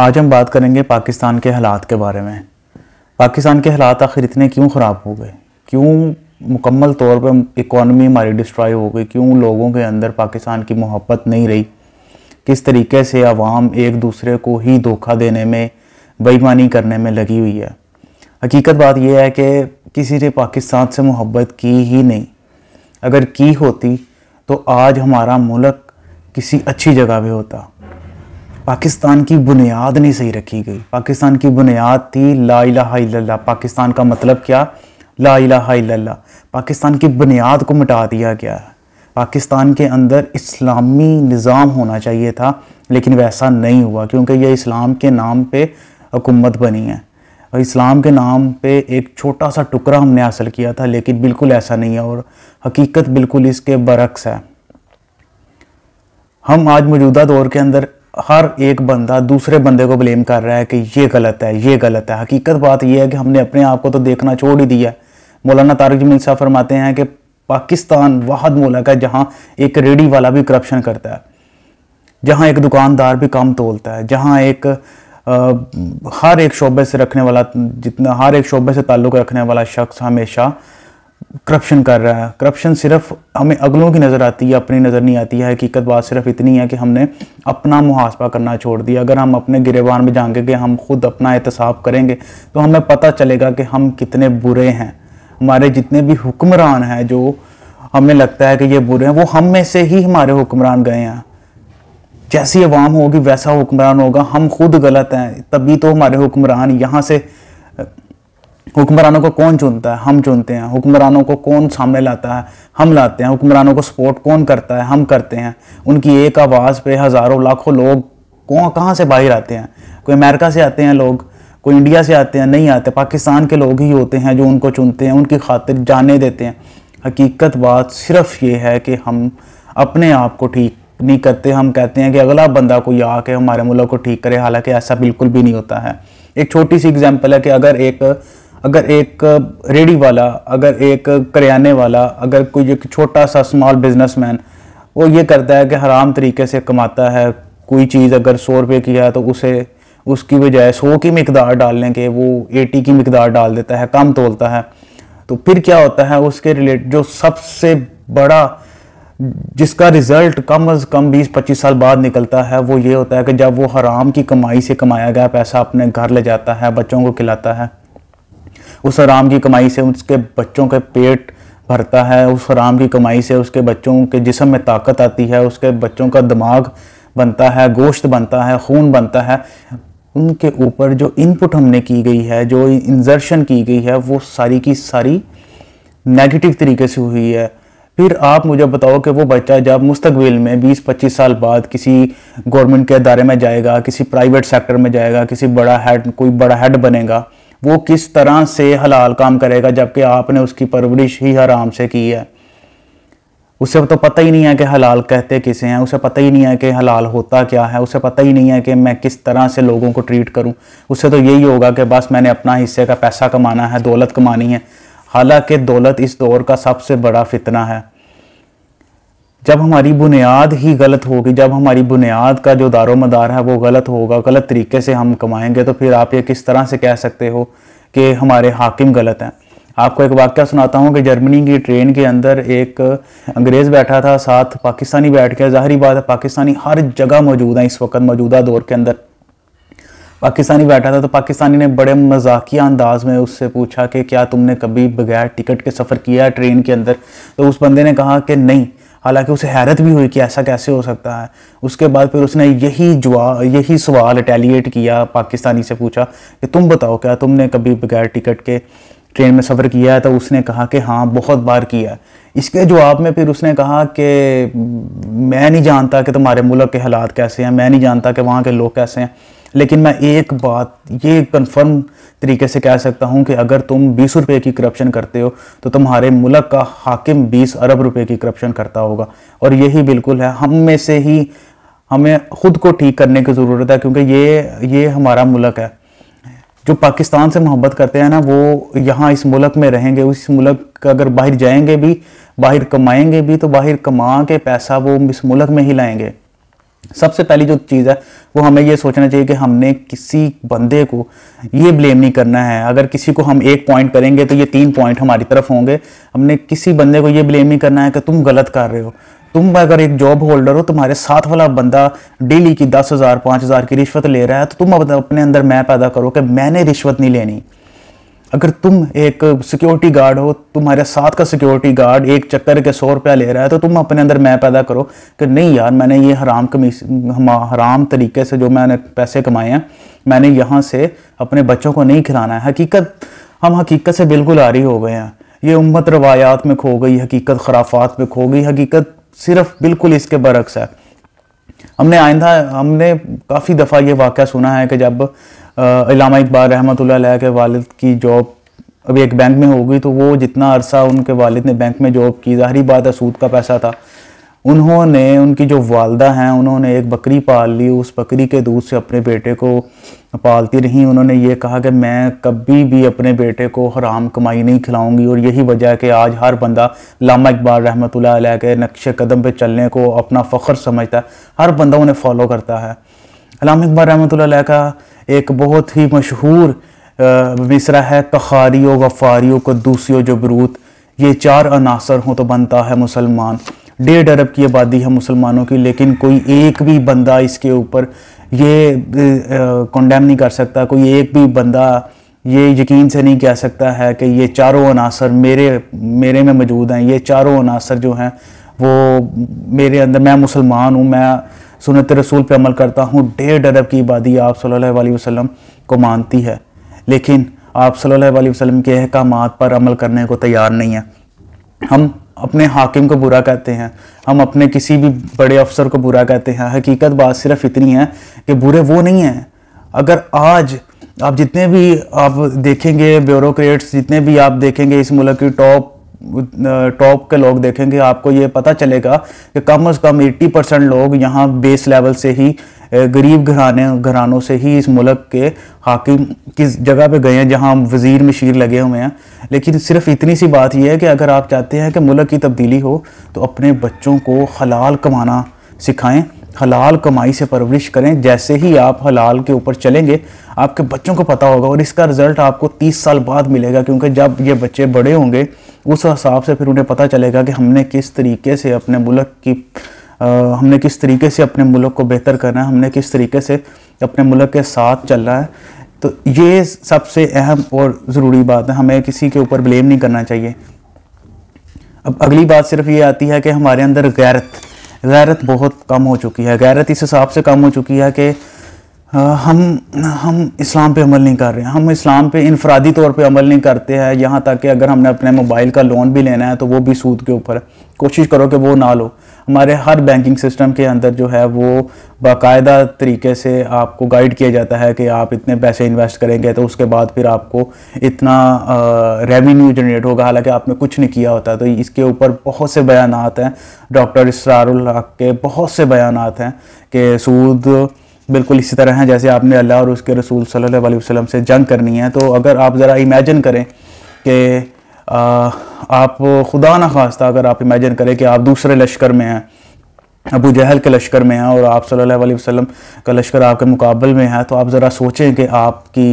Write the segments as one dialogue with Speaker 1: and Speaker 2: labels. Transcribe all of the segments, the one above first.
Speaker 1: आज हम बात करेंगे पाकिस्तान के हालात के बारे में पाकिस्तान के हालात आखिर इतने क्यों ख़राब हो गए क्यों मुकम्मल तौर पर इकॉनमी हमारी डिस्ट्रॉय हो गई क्यों लोगों के अंदर पाकिस्तान की मोहब्बत नहीं रही किस तरीके से आवाम एक दूसरे को ही धोखा देने में बेईमानी करने में लगी हुई है हकीकत बात यह है कि किसी ने पाकिस्तान से मोहब्बत की ही नहीं अगर की होती तो आज हमारा मुल्क किसी अच्छी जगह पे होता पाकिस्तान की बुनियाद नहीं सही रखी गई पाकिस्तान की बुनियाद थी ला इला पाकिस्तान का मतलब क्या ला इला पाकिस्तान की बुनियाद को मिटा दिया गया है पाकिस्तान के अंदर इस्लामी निज़ाम होना चाहिए था लेकिन वैसा नहीं हुआ क्योंकि यह इस्लाम के नाम पे हुकूमत बनी है और इस्लाम के नाम पे एक छोटा सा टुकड़ा हमने हासिल किया था लेकिन बिल्कुल ऐसा नहीं है और हकीकत बिल्कुल इसके बरक्स है हम आज मौजूदा दौर के अंदर हर एक बंदा दूसरे बंदे को ब्लेम कर रहा है कि ये गलत है ये गलत है हकीकत बात यह है कि हमने अपने आप को तो देखना छोड़ ही दिया मौलाना तारक जमील साहब फरमाते हैं कि पाकिस्तान वाहद मुलक है जहाँ एक रेडी वाला भी करप्शन करता है जहाँ एक दुकानदार भी कम तोलता है जहाँ एक आ, हर एक शोबे से रखने वाला जितना हर एक शोबे से ताल्लुक़ रखने वाला शख्स हमेशा करप्शन कर रहा है करप्शन सिर्फ हमें अगलों की नज़र आती है अपनी नज़र नहीं आती है हकीकत बात सिर्फ इतनी है कि हमने अपना मुहासबा करना छोड़ दिया अगर हम अपने गिरेबान में जाएंगे कि हम खुद अपना एहतसाब करेंगे तो हमें पता चलेगा कि हम कितने बुरे हैं हमारे जितने भी हुक्मरान हैं जो हमें लगता है कि ये बुरे हैं वो हम में से ही हमारे हुक्मरान गए हैं जैसी अवाम होगी वैसा हुक्मरान होगा हम खुद गलत हैं तभी तो हमारे हुक्मरान यहाँ से हुक्मरानों को कौन चुनता है हम चुनते हैं हुक्मरानों को कौन सामने लाता है हम लाते हैं हुक्मरानों को सपोर्ट कौन करता है हम करते हैं उनकी एक आवाज़ पे हज़ारों लाखों लोग कौन कहाँ से बाहर आते हैं कोई अमेरिका से आते हैं लोग कोई इंडिया से आते हैं नहीं आते पाकिस्तान के लोग ही होते हैं जो उनको चुनते हैं उनकी खातिर जाने देते हैं हकीकत बात सिर्फ ये है कि हम अपने आप को ठीक नहीं करते हम कहते हैं कि अगला बंदा कोई आके हमारे मुल्क को ठीक करे हालांकि ऐसा बिल्कुल भी नहीं होता है एक छोटी सी एग्जांपल है कि अगर एक अगर एक रेडी वाला अगर एक करियाने वाला अगर कोई एक छोटा सा स्मॉल बिजनेसमैन वो ये करता है कि हराम तरीके से कमाता है कोई चीज़ अगर सौ रुपये की है तो उसे उसकी बजाय सौ की मकदार डालने के वो एटी की मकदार डाल देता है कम तोलता है तो फिर क्या होता है उसके रिलेट जो सबसे बड़ा जिसका रिज़ल्ट कम अज़ कम 20-25 साल बाद निकलता है वो ये होता है कि जब वो हराम की कमाई से कमाया गया पैसा अपने घर ले जाता है बच्चों को खिलाता है उस आराम की कमाई से उसके बच्चों के पेट भरता है उस आराम की कमाई से उसके बच्चों के जिसम में ताकत आती है उसके बच्चों का दिमाग बनता है गोश्त बनता है खून बनता है उनके ऊपर जो इनपुट हमने की गई है जो इंजर्शन की गई है वो सारी की सारी नेगेटिव तरीके से हुई है फिर आप मुझे बताओ कि वो बच्चा जब मुस्तबिल में 20-25 साल बाद किसी गवर्नमेंट के अदारे में जाएगा किसी प्राइवेट सेक्टर में जाएगा किसी बड़ा हेड कोई बड़ा हेड बनेगा वो किस तरह से हलाल काम करेगा जबकि आपने उसकी परवरिश ही हराम से की है उसे तो पता ही नहीं है कि हलाल कहते किसे हैं उसे पता ही नहीं है कि हलाल होता क्या है उसे पता ही नहीं है कि मैं किस तरह से लोगों को ट्रीट करूं उसे तो यही होगा कि बस मैंने अपना हिस्से का पैसा कमाना है दौलत कमानी है हालांकि दौलत इस दौर का सबसे बड़ा फितना है जब हमारी बुनियाद ही गलत होगी जब हमारी बुनियाद का जो दारो मदार है वो गलत होगा गलत तरीके से हम कमाएंगे तो फिर आप ये किस तरह से कह सकते हो कि हमारे हाकिम गलत हैं आपको एक वाक्य सुनाता हूँ कि जर्मनी की ट्रेन के अंदर एक अंग्रेज़ बैठा था साथ पाकिस्तानी बैठ गया ज़ाहरी बात है पाकिस्तानी हर जगह मौजूद हैं इस वक्त मौजूदा दौर के अंदर पाकिस्तानी बैठा था तो पाकिस्तानी ने बड़े मजाकिया अंदाज में उससे पूछा कि क्या तुमने कभी बगैर टिकट के सफ़र किया है ट्रेन के अंदर तो उस बंदे ने कहा कि नहीं हालांकि उसे हैरत भी हुई कि ऐसा कैसे हो सकता है उसके बाद फिर उसने यही जवाब यही सवाल रिटेलिएट किया पाकिस्तानी से पूछा कि तुम बताओ क्या तुमने कभी बगैर टिकट के ट्रेन में सफ़र किया है तो उसने कहा कि हाँ बहुत बार किया इसके जवाब में फिर उसने कहा कि मैं नहीं जानता कि तुम्हारे मुल्क के हालात कैसे हैं मैं नहीं जानता कि वहाँ के लोग कैसे हैं लेकिन मैं एक बात ये कंफर्म तरीके से कह सकता हूँ कि अगर तुम बीस रुपये की करप्शन करते हो तो तुम्हारे मुल्क का हाकिम बीस अरब रुपये की करप्शन करता होगा और यही बिल्कुल है हम में से ही हमें ख़ुद को ठीक करने की ज़रूरत है क्योंकि ये ये हमारा मुल्क है जो पाकिस्तान से मोहब्बत करते हैं ना वो यहाँ इस मुल्क में रहेंगे उस मुल्क का अगर बाहर जाएंगे भी बाहर कमाएंगे भी तो बाहर कमा के पैसा वो इस मुल्क में ही लाएंगे सबसे पहली जो चीज़ है वो हमें ये सोचना चाहिए कि हमने किसी बंदे को ये ब्लेम नहीं करना है अगर किसी को हम एक पॉइंट करेंगे तो ये तीन पॉइंट हमारी तरफ होंगे हमने किसी बंदे को ये ब्लेम नहीं करना है कि तुम गलत कर रहे हो तुम अगर एक जॉब होल्डर हो तुम्हारे साथ वाला बंदा डेली की दस हज़ार पाँच हज़ार की रिश्वत ले रहा है तो तुम अपने अंदर मैं पैदा करो कि मैंने रिश्वत नहीं लेनी अगर तुम एक सिक्योरिटी गार्ड हो तुम्हारे साथ का सिक्योरिटी गार्ड एक चक्कर के सौ रुपया ले रहा है तो तुम अपने अंदर मैं पैदा करो कि नहीं यार मैंने ये हराम कमी हराम तरीके से जो मैंने पैसे कमाए हैं मैंने यहाँ से अपने बच्चों को नहीं खिलाना है हकीकत हम हकीकत से बिल्कुल रही हो गए हैं ये उम्मत रवायात में खो गई हकीकत खराफात में खो गई हकीकत सिर्फ बिल्कुल इसके बरक्स है हमने आइंदा हमने काफ़ी दफ़ा ये वाक़ सुना है कि जब इलामा इकबाल रहमत के वालद की जॉब अभी एक बैंक में होगी तो वो जितना अरसा उनके वालिद ने बैंक में जॉब की ज़ाहरी बात है सूद का पैसा था उन्होंने उनकी जो वालदा हैं उन्होंने एक बकरी पाल ली उस बकरी के दूध से अपने बेटे को पालती रहीं उन्होंने ये कहा कि मैं कभी भी अपने बेटे को हराम कमाई नहीं खिलाऊंगी और यही वजह है कि आज हर बंदा लामा इकबाल रहमत के नक्श कदम पे चलने को अपना फ़ख्र समझता है हर बंदा उन्हें फॉलो करता है लामा इकबाल रहमत का एक बहुत ही मशहूर मिसरा है तखारी व गफ़ारी कद्दूसी जबरूत ये चार अनासर हों तो बनता है मुसलमान डेढ़ अरब की आबादी है मुसलमानों की लेकिन कोई एक भी बंदा इसके ऊपर ये कंडेम नहीं कर सकता कोई एक भी बंदा ये यकीन से नहीं कह सकता है कि ये चारों अनासर मेरे मेरे में मौजूद हैं ये चारों अनासर जो हैं वो मेरे अंदर मैं मुसलमान हूँ मैं सुनत रसूल पर अमल करता हूँ डेढ़ अरब की आबादी आप सल्ला वसलम को मानती है लेकिन आप सल्ला वसलम के अहकाम पर अमल करने को तैयार नहीं है हम अपने हाकिम को बुरा कहते हैं हम अपने किसी भी बड़े अफसर को बुरा कहते हैं हकीकत बात सिर्फ इतनी है कि बुरे वो नहीं हैं अगर आज आप जितने भी आप देखेंगे ब्यूरोक्रेट्स जितने भी आप देखेंगे इस मुल्क की टॉप टॉप के लोग देखेंगे आपको ये पता चलेगा कि कम से कम 80 परसेंट लोग यहाँ बेस लेवल से ही गरीब घराने घरानों से ही इस मुल्क के हाकिम किस जगह पे गए हैं जहाँ वज़ीर मशीर लगे हुए हैं लेकिन सिर्फ इतनी सी बात यह है कि अगर आप चाहते हैं कि मुल्क की तब्दीली हो तो अपने बच्चों को हलाल कमाना सिखाएं हलाल कमाई से परवरिश करें जैसे ही आप हलाल के ऊपर चलेंगे आपके बच्चों को पता होगा और इसका रिज़ल्ट आपको 30 साल बाद मिलेगा क्योंकि जब ये बच्चे बड़े होंगे उस हिसाब से फिर उन्हें पता चलेगा कि हमने किस तरीके से अपने मुल्क की आ, हमने किस तरीके से अपने मुल्क को बेहतर करना है हमने किस तरीके से अपने मुल्क के साथ चलना है तो ये सबसे अहम और ज़रूरी बात है हमें किसी के ऊपर ब्लेम नहीं करना चाहिए अब अगली बात सिर्फ ये आती है कि हमारे अंदर गैरत गैरत बहुत कम हो चुकी है गैरत इस हिसाब से कम हो चुकी है कि हाँ, हम हम इस्लाम पे अमल नहीं कर रहे हैं हम इस्लाम पे इनफरादी तौर पे अमल नहीं करते हैं यहाँ तक कि अगर हमने अपने मोबाइल का लोन भी लेना है तो वो भी सूद के ऊपर है कोशिश करो कि वो ना लो हमारे हर बैंकिंग सिस्टम के अंदर जो है वो बाकायदा तरीके से आपको गाइड किया जाता है कि आप इतने पैसे इन्वेस्ट करेंगे तो उसके बाद फिर आपको इतना रेवेन्यू जनरेट होगा हालांकि आपने कुछ नहीं किया होता तो इसके ऊपर बहुत से बयान हैं डॉक्टर इसरार के बहुत से बयान हैं कि सूद बिल्कुल इसी तरह हैं जैसे आपने अल्लाह और उसके रसूल सल्लल्लाहु अलैहि वसल्लम से जंग करनी है तो अगर आप ज़रा इमेजन करें कि आप खुदा ना खास्ता अगर आप इमेजन करें कि आप दूसरे लश्कर में हैं अबू जहल के लश्कर में हैं और आप सल्लल्लाहु अलैहि वसल्लम का लश्कर आपके मुकाबले में है तो आप ज़रा सोचें कि आपकी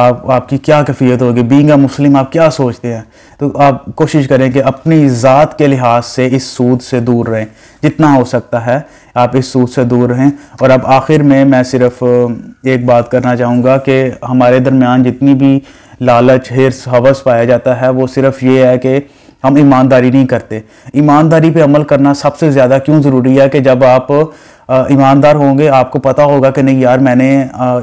Speaker 1: आप आपकी क्या कैफियत होगी बींग मुस्लिम आप क्या सोचते हैं तो आप कोशिश करें कि अपनी ज़ात के लिहाज से इस सूद से दूर रहें जितना हो सकता है आप इस सूद से दूर रहें और अब आखिर में मैं सिर्फ एक बात करना चाहूँगा कि हमारे दरमियान जितनी भी लालच हिरस हवस पाया जाता है वो सिर्फ ये है कि हम ईमानदारी नहीं करते ईमानदारी पे अमल करना सबसे ज़्यादा क्यों ज़रूरी है कि जब आप ईमानदार होंगे आपको पता होगा कि नहीं यार मैंने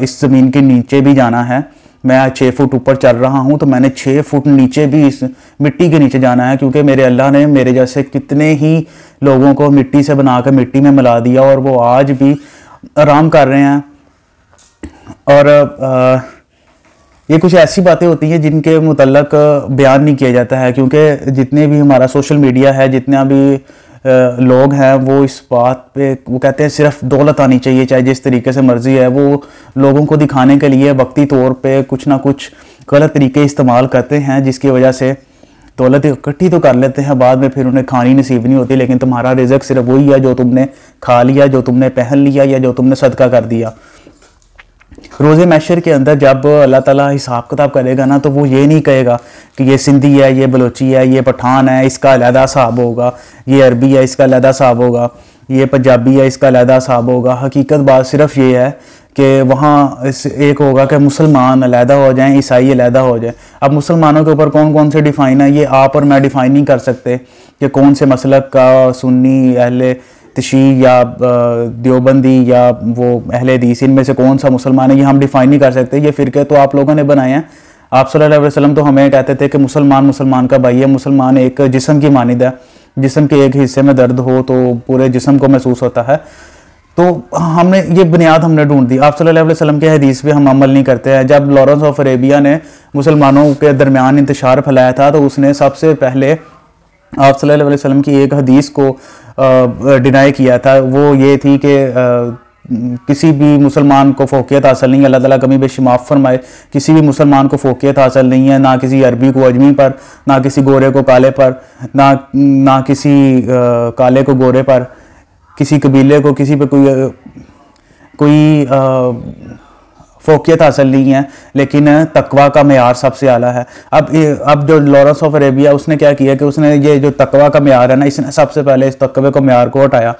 Speaker 1: इस ज़मीन के नीचे भी जाना है मैं छः फुट ऊपर चल रहा हूँ तो मैंने छः फुट नीचे भी इस मिट्टी के नीचे जाना है क्योंकि मेरे अल्लाह ने मेरे जैसे कितने ही लोगों को मिट्टी से बना कर मिट्टी में मिला दिया और वो आज भी आराम कर रहे हैं और आ, ये कुछ ऐसी बातें होती हैं जिनके मुतलक बयान नहीं किया जाता है क्योंकि जितने भी हमारा सोशल मीडिया है जितना भी लोग हैं वो इस बात पे वो कहते हैं सिर्फ दौलत आनी चाहिए चाहे जिस तरीके से मर्जी है वो लोगों को दिखाने के लिए वक्ती तौर पे कुछ ना कुछ गलत तरीके इस्तेमाल करते हैं जिसकी वजह से दौलत इकट्ठी तो कर लेते हैं बाद में फिर उन्हें खानी नसीब नहीं होती लेकिन तुम्हारा रिजक सिर्फ वही है जो तुमने खा लिया जो तुमने पहन लिया या जो तुमने सदका कर दिया रोज़ मैशर के अंदर जब अल्लाह ताला हिसाब किताब करेगा ना तो वो ये नहीं कहेगा कि ये सिंधी है ये बलोची है ये पठान है इसका अलहदा साहब होगा ये अरबी है इसका अलहदा साहब होगा ये पंजाबी है इसका अलहदा साहब होगा हकीकत बात सिर्फ ये है कि वहाँ एक होगा कि मुसलमान अलहदा हो जाएँ ईसाई अलहदा हो जाए अब मुसलमानों के ऊपर कौन कौन से डिफ़ाइन है ये आप और मैं डिफ़ाइन नहीं कर सकते कि कौन से मसलक का सुन्नी अहले तशी या देवबंदी या वो अहलदीस इनमें से कौन सा मुसलमान है ये हम डिफाइन नहीं कर सकते ये फ़िरके तो आप लोगों ने बनाए हैं आप सल्लल्लाहु अलैहि वसल्लम तो हमें कहते थे कि मुसलमान मुसलमान का भाई है मुसलमान एक जिसम की मानद है जिसम के एक हिस्से में दर्द हो तो पूरे जिसम को महसूस होता है तो हमने ये बुनियाद हमने ढूंढ दी आप सल्लल्लाहु अलैहि वसल्लम के हदीस पे हम अमल नहीं करते हैं जब लॉरेंस ऑफ अरेबिया ने मुसलमानों के दरमियान इंतशार फैलाया था तो उसने सबसे पहले आप सल्लल्लाहु अलैहि वसल्लम की एक हदीस को डिनाई किया था वो ये थी कि किसी भी मुसलमान को फोकियत हासिल नहीं है अल्लाह ताला कभी बेशमाफ फरमाए किसी भी मुसलमान को फोकियत हासिल नहीं है ना किसी अरबी को अजमी पर ना किसी गोरे को काले पर ना ना किसी आ, काले को गोरे पर किसी कबीले को किसी पे कोई कोई आ, फोकियत हासिल नहीं है लेकिन तकवा का मैार सबसे आला है अब अब जो लॉरेंस ऑफ अरेबिया उसने क्या किया कि उसने ये जो तकवा का मैार है ना इसने सबसे पहले इस तकवे को मैार को हटाया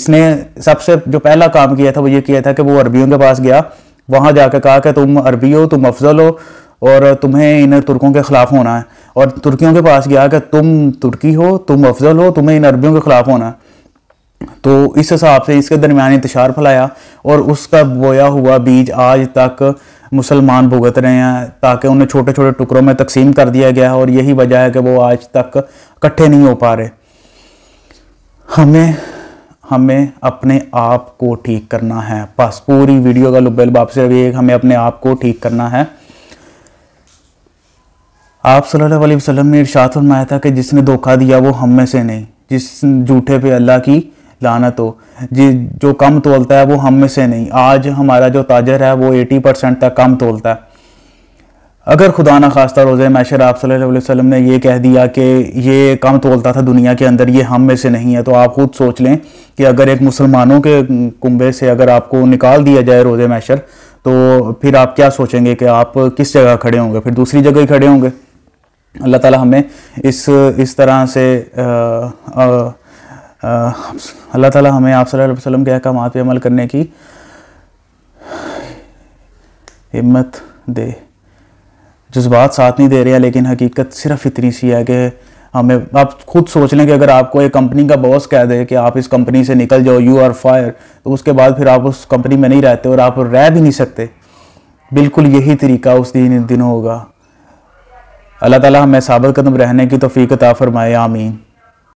Speaker 1: इसने सबसे जो पहला काम किया था वो ये किया था कि वो अरबियों के पास गया वहाँ जाकर कहा कि तुम अरबी हो तुम अफजल हो और तुम्हें इन तुर्कों के ख़िलाफ़ होना है और तुर्कियों के पास गया कि तुम तुर्की हो तुम अफजल हो तुम्हें इन अरबियों के ख़िलाफ़ होना है तो इस हिसाब से इसके दरमियान इंतशार फैलाया और उसका बोया हुआ बीज आज तक मुसलमान भुगत रहे हैं ताकि उन्हें छोटे छोटे टुकड़ों में तकसीम कर दिया गया और यही वजह है कि वो आज तक इकट्ठे नहीं हो पा रहे हमें हमें अपने आप को ठीक करना है बस पूरी वीडियो का लुबेल बाप से ये हमें अपने आप को ठीक करना है आप सल्लल्लाहु अलैहि वसल्लम ने इरशाद फरमाया था कि जिसने धोखा दिया वो हम में से नहीं जिस झूठे पे अल्लाह की लाना तो जी जो कम तोलता है वो हम में से नहीं आज हमारा जो ताजर है वो 80 परसेंट तक कम तोलता है अगर खुदा ना खास्ता रोज़ मैशर आप सल्लल्लाहु वसल्लम ने ये कह दिया कि ये कम तोलता था दुनिया के अंदर ये हम में से नहीं है तो आप खुद सोच लें कि अगर एक मुसलमानों के कुंबे से अगर आपको निकाल दिया जाए रोज़ मैशर तो फिर आप क्या सोचेंगे कि आप किस जगह खड़े होंगे फिर दूसरी जगह ही खड़े होंगे अल्लाह ताला हमें इस इस तरह से आ, आ, अल्लाह ताला हमें आप सल्लल्लाहु अलैहि वसल्लम के अहकाम पर अमल करने की हिम्मत दे जज्बात साथ नहीं दे रहे हैं लेकिन हकीकत सिर्फ इतनी सी है कि हमें आप खुद सोच लें कि अगर आपको एक कंपनी का बॉस कह दे कि आप इस कंपनी से निकल जाओ यू आर फायर तो उसके बाद फिर आप उस कंपनी में नहीं रहते और आप रह भी नहीं सकते बिल्कुल यही तरीका उस दिन दिन होगा अल्लाह ताला हमें साबर कदम रहने की तोफ़ी अता फ़रमाए आमीन